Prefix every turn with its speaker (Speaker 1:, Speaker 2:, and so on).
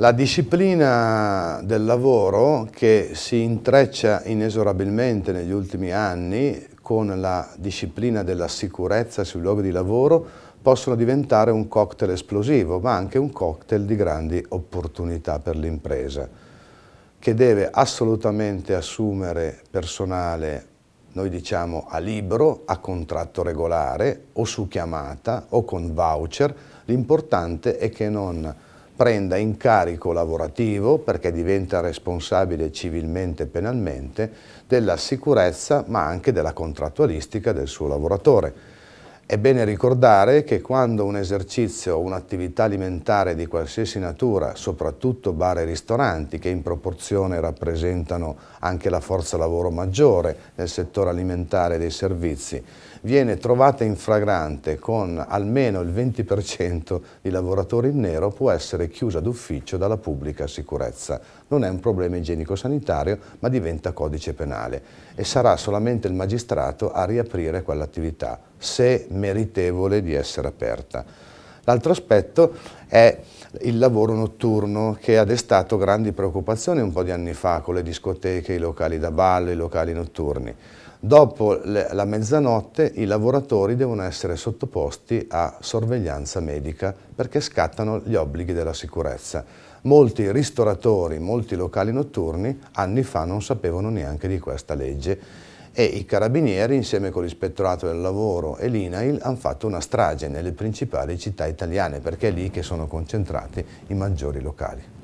Speaker 1: La disciplina del lavoro che si intreccia inesorabilmente negli ultimi anni con la disciplina della sicurezza sui luoghi di lavoro possono diventare un cocktail esplosivo ma anche un cocktail di grandi opportunità per l'impresa che deve assolutamente assumere personale noi diciamo a libro, a contratto regolare o su chiamata o con voucher, l'importante è che non prenda incarico lavorativo, perché diventa responsabile civilmente e penalmente, della sicurezza ma anche della contrattualistica del suo lavoratore è bene ricordare che quando un esercizio o un'attività alimentare di qualsiasi natura, soprattutto bar e ristoranti che in proporzione rappresentano anche la forza lavoro maggiore nel settore alimentare e dei servizi, viene trovata in fragrante con almeno il 20% di lavoratori in nero può essere chiusa d'ufficio dalla pubblica sicurezza. Non è un problema igienico-sanitario ma diventa codice penale e sarà solamente il magistrato a riaprire quell'attività se meritevole di essere aperta. L'altro aspetto è il lavoro notturno che ha destato grandi preoccupazioni un po' di anni fa con le discoteche, i locali da ballo, i locali notturni. Dopo la mezzanotte i lavoratori devono essere sottoposti a sorveglianza medica perché scattano gli obblighi della sicurezza. Molti ristoratori, molti locali notturni anni fa non sapevano neanche di questa legge e i carabinieri insieme con l'ispettorato del lavoro e l'INAIL hanno fatto una strage nelle principali città italiane perché è lì che sono concentrati i maggiori locali.